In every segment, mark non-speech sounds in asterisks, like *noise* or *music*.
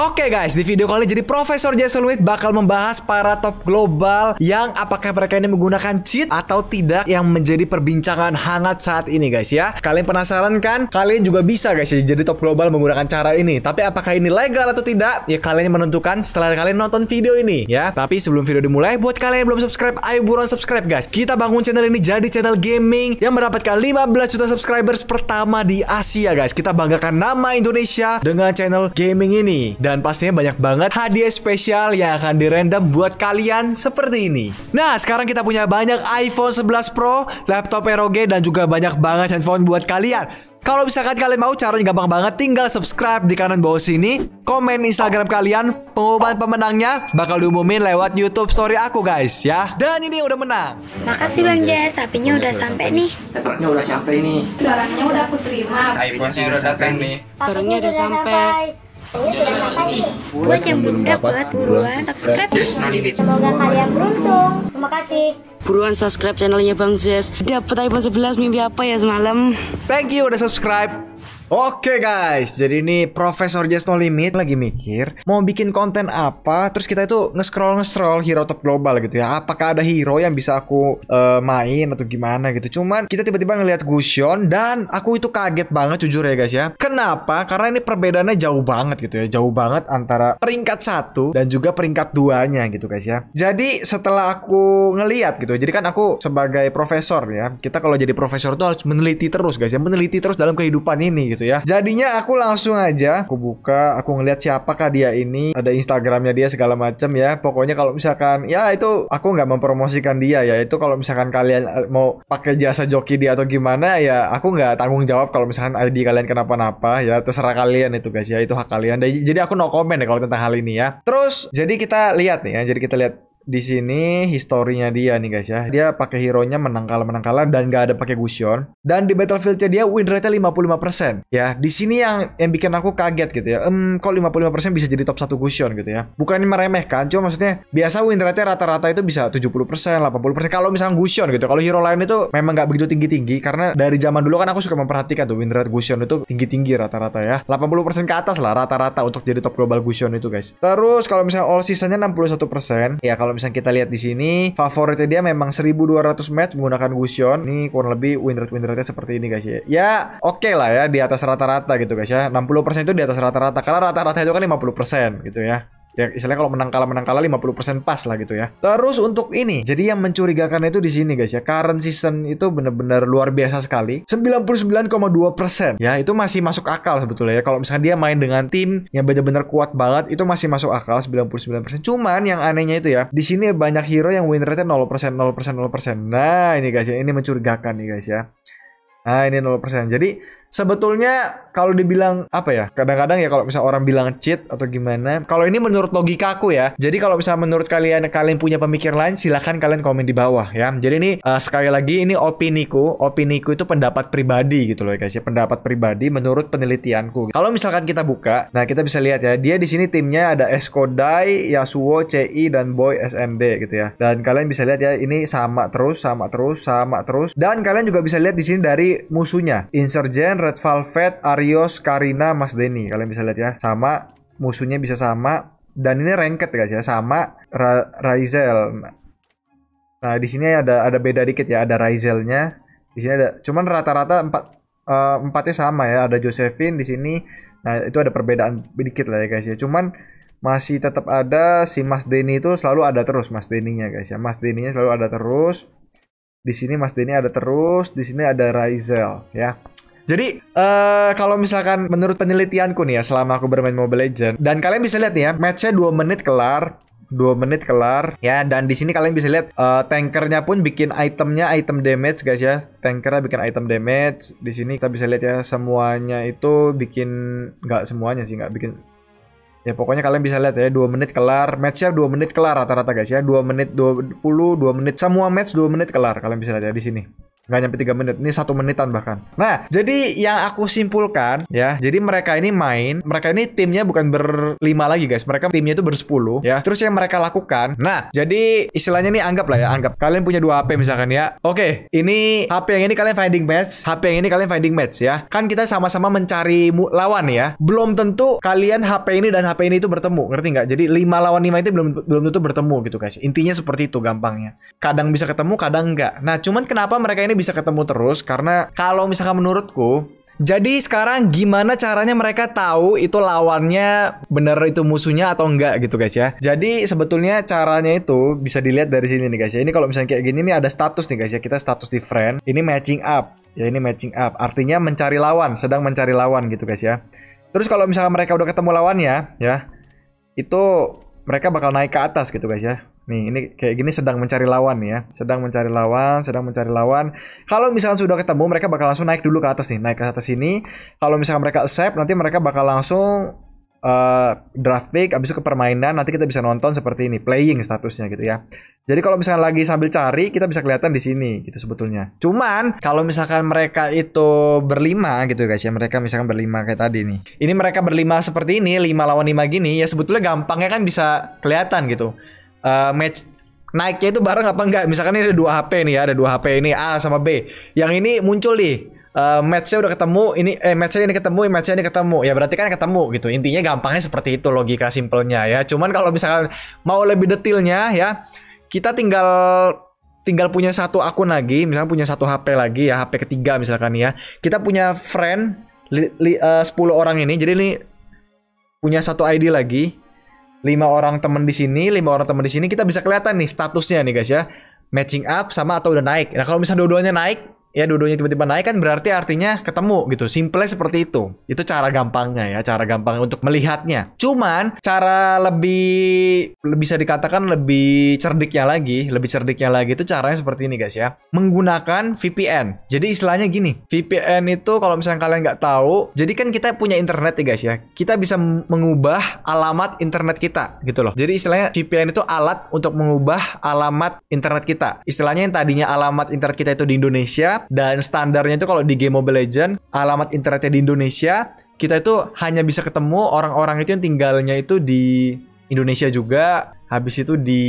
Oke okay guys, di video kali ini jadi Profesor Jason Witt bakal membahas para top global yang apakah mereka ini menggunakan cheat atau tidak yang menjadi perbincangan hangat saat ini guys ya. Kalian penasaran kan? Kalian juga bisa guys ya, jadi top global menggunakan cara ini. Tapi apakah ini legal atau tidak? Ya kalian menentukan setelah kalian nonton video ini ya. Tapi sebelum video dimulai, buat kalian yang belum subscribe, ayo buruan subscribe guys. Kita bangun channel ini jadi channel gaming yang mendapatkan 15 juta subscribers pertama di Asia guys. Kita banggakan nama Indonesia dengan channel gaming ini. Dan dan pastinya banyak banget hadiah spesial yang akan direndam buat kalian seperti ini. Nah, sekarang kita punya banyak iPhone 11 Pro, laptop ROG dan juga banyak banget handphone buat kalian. Kalau misalkan kalian mau caranya gampang banget tinggal subscribe di kanan bawah sini, komen Instagram kalian, pengumuman pemenangnya bakal diumumin lewat YouTube story aku guys ya. Dan ini udah menang. Makasih Bang Jess, sapinya udah sampai nih. Truknya udah sampai nih. Barangnya udah aku terima. iphone udah datang nih. Barangnya udah sampai. Iya, buat yang belum dapat, buruan subscribe. Semoga kalian beruntung. Terima kasih. Buruan subscribe channelnya Bang Jess. Dapat iPhone 11 mimpi apa ya semalam? Thank you udah subscribe. Oke guys, jadi ini Profesor Just No Limit lagi mikir mau bikin konten apa, terus kita itu nge-scroll nge-scroll hero top global gitu ya. Apakah ada hero yang bisa aku uh, main atau gimana gitu. Cuman kita tiba-tiba ngelihat Gusion dan aku itu kaget banget jujur ya guys ya. Kenapa? Karena ini perbedaannya jauh banget gitu ya. Jauh banget antara peringkat satu dan juga peringkat duanya gitu guys ya. Jadi setelah aku ngelihat gitu. Jadi kan aku sebagai profesor ya, kita kalau jadi profesor tuh harus meneliti terus guys ya, meneliti terus dalam kehidupan ini gitu gitu ya. Jadinya aku langsung aja aku buka, aku ngeliat siapakah dia ini, ada Instagramnya dia segala macam ya. Pokoknya kalau misalkan ya itu aku nggak mempromosikan dia ya. Itu kalau misalkan kalian eh, mau pakai jasa joki dia atau gimana ya, aku nggak tanggung jawab kalau misalkan ID kalian kenapa-napa ya terserah kalian itu guys ya itu hak kalian. jadi aku no comment ya kalau tentang hal ini ya. Terus jadi kita lihat nih ya, jadi kita lihat di sini historinya dia nih guys ya. Dia pakai hero-nya menang menang kalah dan gak ada pakai Gusion. Dan di battlefield-nya dia win rate-nya 55%. Ya, di sini yang yang bikin aku kaget gitu ya. Em, um, kok 55% bisa jadi top satu Gusion gitu ya. Bukan ini meremehkan, cuma maksudnya biasa win rate-nya rata-rata itu bisa 70%, 80%. Kalau misalnya Gusion gitu. Kalau hero lain itu memang gak begitu tinggi-tinggi karena dari zaman dulu kan aku suka memperhatikan tuh win rate Gusion itu tinggi-tinggi rata-rata ya. 80% ke atas lah rata-rata untuk jadi top global Gusion itu guys. Terus kalau misalnya all seasonnya 61%, ya kalau kalau misalnya kita lihat di sini, favoritnya dia memang 1200 match menggunakan Gusion. Ini kurang lebih win rate win rate seperti ini guys ya. Ya, oke okay lah ya di atas rata-rata gitu guys ya. 60% itu di atas rata-rata karena rata-rata itu kan 50% gitu ya ya istilahnya kalau menang kalah menang kalah 50% pas lah gitu ya. Terus untuk ini, jadi yang mencurigakan itu di sini guys ya. Current season itu benar-benar luar biasa sekali. 99,2% ya itu masih masuk akal sebetulnya ya. Kalau misalnya dia main dengan tim yang benar-benar kuat banget itu masih masuk akal 99%. Cuman yang anehnya itu ya, di sini banyak hero yang win rate-nya 0%, 0%, 0%. Nah, ini guys ya, ini mencurigakan nih guys ya. Nah, ini 0%. Jadi sebetulnya kalau dibilang apa ya? Kadang-kadang ya kalau misalnya orang bilang cheat atau gimana. Kalau ini menurut logika aku ya. Jadi kalau misalnya menurut kalian kalian punya pemikiran lain silahkan kalian komen di bawah ya. Jadi ini uh, sekali lagi ini opini ku opini ku itu pendapat pribadi gitu loh ya guys ya. Pendapat pribadi menurut penelitianku. Kalau misalkan kita buka, nah kita bisa lihat ya. Dia di sini timnya ada Eskodai, Yasuo, CI dan Boy SMD gitu ya. Dan kalian bisa lihat ya ini sama terus, sama terus, sama terus. Dan kalian juga bisa lihat di sini dari musuhnya Insurgent, Red Velvet, Ar Marios, Karina, Mas Denny. Kalian bisa lihat ya. Sama musuhnya bisa sama dan ini ranked guys ya sama Ra Raizel. Nah, di sini ada ada beda dikit ya, ada Raizelnya. Di sini ada cuman rata-rata empat uh, empatnya sama ya, ada Josephine di sini. Nah, itu ada perbedaan dikit lah ya guys ya. Cuman masih tetap ada si Mas Denny itu selalu ada terus Mas Denny-nya guys ya. Mas Denny-nya selalu ada terus. Di sini Mas Denny ada terus, di sini ada Raizel ya. Jadi uh, kalau misalkan menurut penelitianku nih ya selama aku bermain Mobile Legend dan kalian bisa lihat nih ya matchnya dua menit kelar dua menit kelar ya dan di sini kalian bisa lihat uh, tankernya pun bikin itemnya item damage guys ya tankernya bikin item damage di sini kita bisa lihat ya semuanya itu bikin nggak semuanya sih nggak bikin ya pokoknya kalian bisa lihat ya 2 menit kelar matchnya dua menit kelar rata-rata guys ya dua menit 20 2 menit semua match 2 menit kelar kalian bisa lihat ya di sini nggak nyampe tiga menit ini satu menitan bahkan nah jadi yang aku simpulkan ya jadi mereka ini main mereka ini timnya bukan berlima lagi guys mereka timnya itu bersepuluh ya terus yang mereka lakukan nah jadi istilahnya ini anggap lah ya anggap kalian punya dua HP misalkan ya oke ini HP yang ini kalian finding match HP yang ini kalian finding match ya kan kita sama-sama mencari lawan ya belum tentu kalian HP ini dan HP ini itu bertemu ngerti nggak jadi lima lawan lima itu belum belum tentu bertemu gitu guys intinya seperti itu gampangnya kadang bisa ketemu kadang enggak nah cuman kenapa mereka ini bisa ketemu terus karena kalau misalkan menurutku jadi sekarang gimana caranya mereka tahu itu lawannya bener itu musuhnya atau enggak gitu guys ya. Jadi sebetulnya caranya itu bisa dilihat dari sini nih guys ya. Ini kalau misalnya kayak gini nih ada status nih guys ya. Kita status di friend. Ini matching up. Ya ini matching up. Artinya mencari lawan, sedang mencari lawan gitu guys ya. Terus kalau misalnya mereka udah ketemu lawannya ya, itu mereka bakal naik ke atas gitu guys ya. Nih, ini kayak gini sedang mencari lawan ya. Sedang mencari lawan, sedang mencari lawan. Kalau misalkan sudah ketemu, mereka bakal langsung naik dulu ke atas nih. Naik ke atas sini. Kalau misalkan mereka accept, nanti mereka bakal langsung uh, draft pick, abis itu ke permainan. Nanti kita bisa nonton seperti ini. Playing statusnya gitu ya. Jadi kalau misalkan lagi sambil cari, kita bisa kelihatan di sini gitu sebetulnya. Cuman, kalau misalkan mereka itu berlima gitu guys ya. Mereka misalkan berlima kayak tadi nih. Ini mereka berlima seperti ini, lima lawan lima gini. Ya sebetulnya gampangnya kan bisa kelihatan gitu uh, match naiknya itu bareng apa enggak misalkan ini ada dua HP nih ya ada dua HP ini A sama B yang ini muncul nih uh, matchnya udah ketemu ini eh matchnya ini ketemu matchnya ini ketemu ya berarti kan ketemu gitu intinya gampangnya seperti itu logika simpelnya ya cuman kalau misalkan mau lebih detailnya ya kita tinggal tinggal punya satu akun lagi misalnya punya satu HP lagi ya HP ketiga misalkan ya kita punya friend li, li, eh, uh, 10 orang ini jadi ini punya satu ID lagi lima orang temen di sini, lima orang temen di sini kita bisa kelihatan nih statusnya nih guys ya. Matching up sama atau udah naik. Nah, kalau misalnya dua-duanya naik, ya dua-duanya tiba-tiba naik kan berarti artinya ketemu gitu. Simple seperti itu. Itu cara gampangnya ya, cara gampang untuk melihatnya. Cuman cara lebih bisa dikatakan lebih cerdiknya lagi, lebih cerdiknya lagi itu caranya seperti ini guys ya. Menggunakan VPN. Jadi istilahnya gini, VPN itu kalau misalnya kalian nggak tahu, jadi kan kita punya internet ya guys ya. Kita bisa mengubah alamat internet kita gitu loh. Jadi istilahnya VPN itu alat untuk mengubah alamat internet kita. Istilahnya yang tadinya alamat internet kita itu di Indonesia, dan standarnya itu kalau di game Mobile Legend alamat internetnya di Indonesia kita itu hanya bisa ketemu orang-orang itu yang tinggalnya itu di Indonesia juga. Habis itu di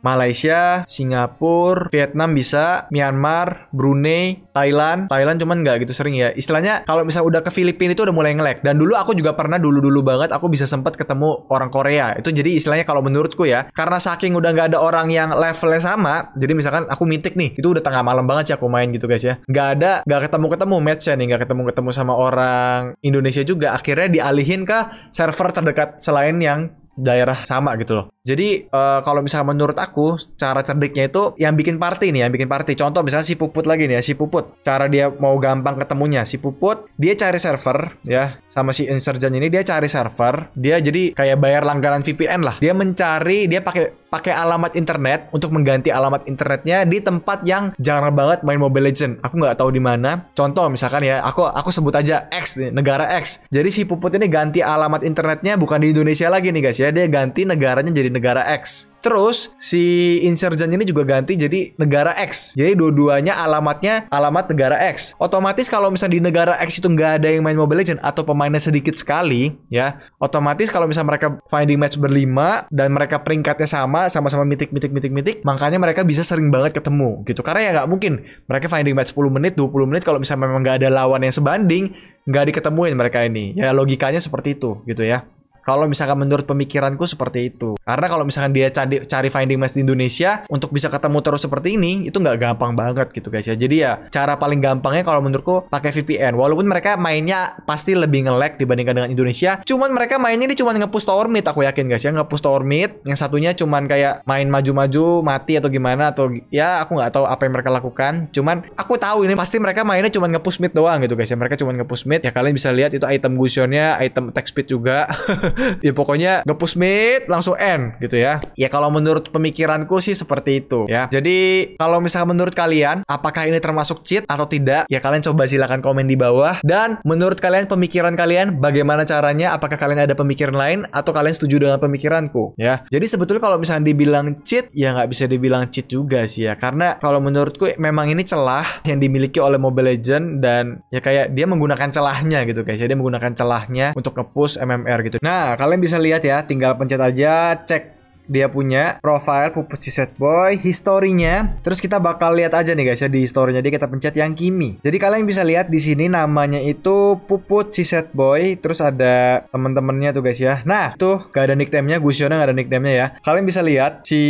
Malaysia, Singapura, Vietnam bisa, Myanmar, Brunei, Thailand. Thailand cuman nggak gitu sering ya. Istilahnya kalau misalnya udah ke Filipina itu udah mulai ngelek. Dan dulu aku juga pernah dulu-dulu banget aku bisa sempat ketemu orang Korea. Itu jadi istilahnya kalau menurutku ya, karena saking udah nggak ada orang yang levelnya sama, jadi misalkan aku mitik nih, itu udah tengah malam banget sih aku main gitu guys ya. Nggak ada, nggak ketemu-ketemu matchnya nih, nggak ketemu-ketemu sama orang Indonesia juga. Akhirnya dialihin ke server terdekat selain yang daerah sama gitu loh. Jadi uh, kalau misalnya menurut aku cara cerdiknya itu yang bikin party nih, yang bikin party. Contoh misalnya si Puput lagi nih ya, si Puput. Cara dia mau gampang ketemunya, si Puput dia cari server ya sama si insurgent ini dia cari server dia jadi kayak bayar langganan VPN lah dia mencari dia pakai pakai alamat internet untuk mengganti alamat internetnya di tempat yang jarang banget main Mobile Legend aku nggak tahu di mana contoh misalkan ya aku aku sebut aja X nih negara X jadi si Puput ini ganti alamat internetnya bukan di Indonesia lagi nih guys ya dia ganti negaranya jadi negara X Terus si insurgent ini juga ganti jadi negara X. Jadi dua-duanya alamatnya alamat negara X. Otomatis kalau misalnya di negara X itu nggak ada yang main Mobile Legend atau pemainnya sedikit sekali, ya otomatis kalau misalnya mereka finding match berlima dan mereka peringkatnya sama, sama-sama mitik mitik mitik mitik, makanya mereka bisa sering banget ketemu gitu. Karena ya nggak mungkin mereka finding match 10 menit, 20 menit kalau misalnya memang nggak ada lawan yang sebanding, nggak diketemuin mereka ini. Ya logikanya seperti itu gitu ya. Kalau misalkan menurut pemikiranku seperti itu. Karena kalau misalkan dia cari, cari finding match di Indonesia untuk bisa ketemu terus seperti ini itu nggak gampang banget gitu guys ya. Jadi ya cara paling gampangnya kalau menurutku pakai VPN. Walaupun mereka mainnya pasti lebih nge-lag dibandingkan dengan Indonesia. Cuman mereka mainnya ini cuman nge-push tower mid aku yakin guys ya. Nge-push tower mid yang satunya cuman kayak main maju-maju mati atau gimana atau ya aku nggak tahu apa yang mereka lakukan. Cuman aku tahu ini pasti mereka mainnya cuman nge-push mid doang gitu guys ya. Mereka cuman nge-push mid. Ya kalian bisa lihat itu item gusionnya, item attack speed juga. *laughs* ya pokoknya push mid langsung end gitu ya. Ya kalau menurut pemikiranku sih seperti itu ya. Jadi kalau misalnya menurut kalian apakah ini termasuk cheat atau tidak? Ya kalian coba silahkan komen di bawah dan menurut kalian pemikiran kalian bagaimana caranya? Apakah kalian ada pemikiran lain atau kalian setuju dengan pemikiranku ya? Jadi sebetulnya kalau misalnya dibilang cheat ya nggak bisa dibilang cheat juga sih ya karena kalau menurutku memang ini celah yang dimiliki oleh Mobile Legend dan ya kayak dia menggunakan celahnya gitu guys. Jadi ya, menggunakan celahnya untuk ngepush MMR gitu. Nah Nah, kalian bisa lihat ya, tinggal pencet aja, cek dia punya profile Pupus ciset Boy, historinya. Terus kita bakal lihat aja nih guys ya di historinya dia kita pencet yang Kimi. Jadi kalian bisa lihat di sini namanya itu Puput ciset Boy, terus ada temen-temennya tuh guys ya. Nah, tuh gak ada nickname-nya, Gusiona gak ada nickname-nya ya. Kalian bisa lihat si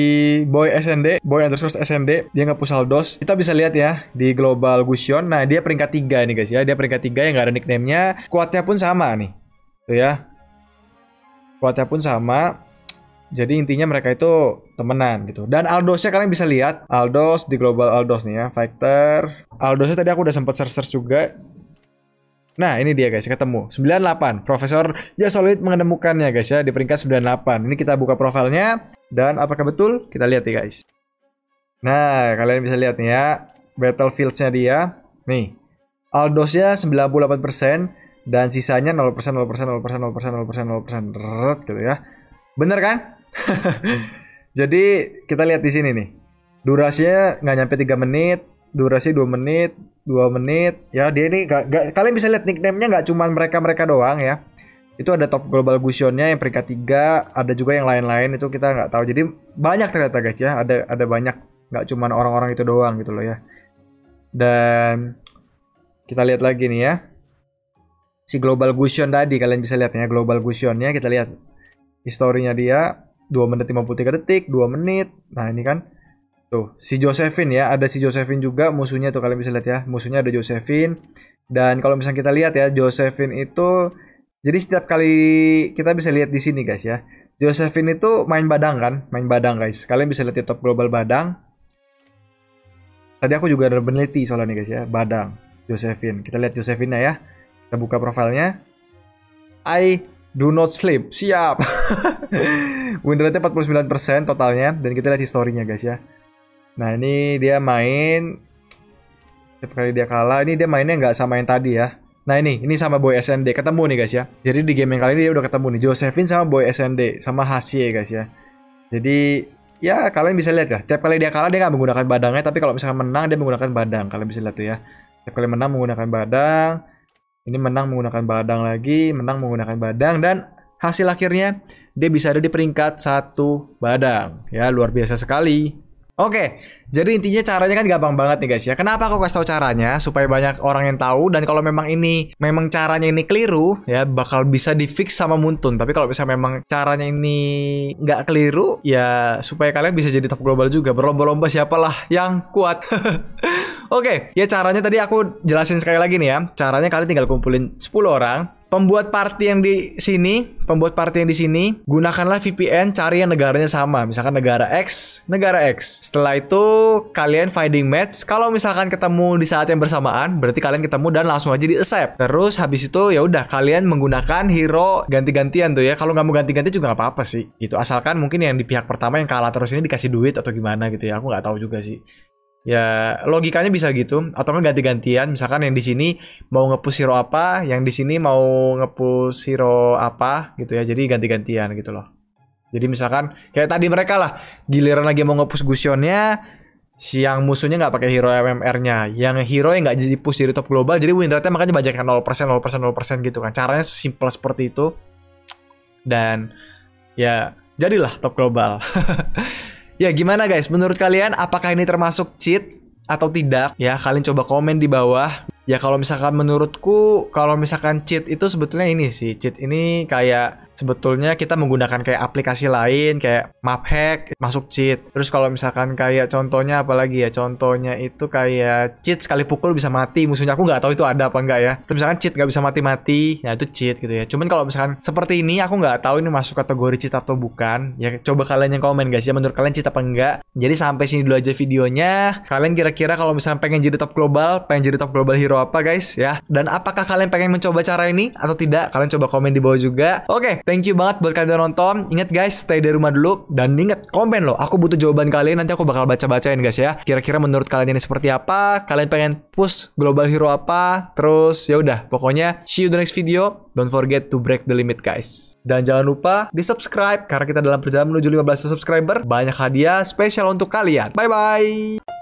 Boy SND, Boy underscore SND, dia nggak pusal dos Kita bisa lihat ya di Global Gusion. Nah, dia peringkat tiga nih guys ya. Dia peringkat tiga yang gak ada nickname-nya. Kuatnya pun sama nih. Tuh ya, plotnya pun sama jadi intinya mereka itu temenan gitu. Dan Aldosnya kalian bisa lihat Aldos di Global Aldos nih ya, Factor. Aldosnya tadi aku udah sempat search-search juga. Nah, ini dia guys, ketemu. 98. Profesor ya Jasolid menemukannya guys ya di peringkat 98. Ini kita buka profilnya dan apakah betul? Kita lihat ya guys. Nah, kalian bisa lihat nih ya, battlefield nya dia. Nih. Aldosnya 98%, dan sisanya 0% 0% 0% 0% 0% 0% 0%, 0%, 0% gitu ya. Bener kan? *laughs* Jadi kita lihat di sini nih. Durasinya nggak nyampe 3 menit, durasi 2 menit, 2 menit. Ya, dia ini gak, gak, kalian bisa lihat nickname-nya nggak cuma mereka-mereka doang ya. Itu ada top global gusionnya yang peringkat 3, ada juga yang lain-lain itu kita nggak tahu. Jadi banyak ternyata guys ya, ada ada banyak nggak cuma orang-orang itu doang gitu loh ya. Dan kita lihat lagi nih ya si global Gusion tadi kalian bisa lihat ya global Gusionnya kita lihat historinya dia 2 menit 53 detik 2 menit nah ini kan tuh si Josephine ya ada si Josephine juga musuhnya tuh kalian bisa lihat ya musuhnya ada Josephine dan kalau misalnya kita lihat ya Josephine itu jadi setiap kali kita bisa lihat di sini guys ya Josephine itu main badang kan main badang guys kalian bisa lihat di top global badang tadi aku juga ada peneliti soalnya nih guys ya badang Josephine kita lihat Josephine ya kita buka profilnya. I do not sleep. Siap. *laughs* Win rate 49% totalnya dan kita lihat historinya guys ya. Nah, ini dia main setiap kali dia kalah, ini dia mainnya nggak sama yang tadi ya. Nah ini, ini sama Boy SND ketemu nih guys ya. Jadi di game yang kali ini dia udah ketemu nih Josephine sama Boy SND sama Hasie guys ya. Jadi ya kalian bisa lihat ya. Tiap kali dia kalah dia nggak menggunakan badangnya, tapi kalau misalkan menang dia menggunakan badang. Kalian bisa lihat tuh ya. Tiap kali menang menggunakan badang, ini menang menggunakan badang lagi, menang menggunakan badang dan hasil akhirnya dia bisa ada di peringkat satu badang. Ya, luar biasa sekali. Oke, jadi intinya caranya kan gampang banget nih guys ya. Kenapa aku kasih tahu caranya? Supaya banyak orang yang tahu dan kalau memang ini memang caranya ini keliru ya bakal bisa di fix sama Muntun. Tapi kalau bisa memang caranya ini nggak keliru ya supaya kalian bisa jadi top global juga berlomba-lomba siapalah yang kuat. *laughs* Oke, okay, ya caranya tadi aku jelasin sekali lagi nih ya. Caranya kalian tinggal kumpulin 10 orang, pembuat party yang di sini, pembuat party yang di sini, gunakanlah VPN cari yang negaranya sama, misalkan negara X, negara X. Setelah itu kalian finding match, kalau misalkan ketemu di saat yang bersamaan, berarti kalian ketemu dan langsung aja di accept. Terus habis itu ya udah kalian menggunakan hero ganti-gantian tuh ya. Kalau nggak mau ganti-ganti juga nggak apa-apa sih. Gitu asalkan mungkin yang di pihak pertama yang kalah terus ini dikasih duit atau gimana gitu ya. Aku nggak tahu juga sih ya logikanya bisa gitu atau kan ganti-gantian misalkan yang di sini mau ngepush hero apa yang di sini mau ngepush hero apa gitu ya jadi ganti-gantian gitu loh jadi misalkan kayak tadi mereka lah giliran lagi mau ngepus Gusionnya siang musuhnya nggak pakai hero MMR-nya yang hero yang nggak jadi push di top global jadi win rate-nya makanya banyak nol persen nol persen gitu kan caranya simple seperti itu dan ya jadilah top global *laughs* Ya gimana guys, menurut kalian apakah ini termasuk cheat atau tidak? Ya kalian coba komen di bawah. Ya kalau misalkan menurutku, kalau misalkan cheat itu sebetulnya ini sih. Cheat ini kayak sebetulnya kita menggunakan kayak aplikasi lain kayak map hack masuk cheat terus kalau misalkan kayak contohnya apalagi ya contohnya itu kayak cheat sekali pukul bisa mati musuhnya aku nggak tahu itu ada apa nggak ya terus misalkan cheat nggak bisa mati-mati ya itu cheat gitu ya cuman kalau misalkan seperti ini aku nggak tahu ini masuk kategori cheat atau bukan ya coba kalian yang komen guys ya menurut kalian cheat apa enggak jadi sampai sini dulu aja videonya kalian kira-kira kalau misalkan pengen jadi top global pengen jadi top global hero apa guys ya dan apakah kalian pengen mencoba cara ini atau tidak kalian coba komen di bawah juga oke okay, Thank you banget buat kalian udah nonton. Ingat guys, stay di rumah dulu dan ingat komen loh. Aku butuh jawaban kalian nanti aku bakal baca-bacain guys ya. Kira-kira menurut kalian ini seperti apa? Kalian pengen push global hero apa? Terus ya udah, pokoknya see you the next video. Don't forget to break the limit guys. Dan jangan lupa di subscribe karena kita dalam perjalanan menuju 15 subscriber. Banyak hadiah spesial untuk kalian. Bye bye.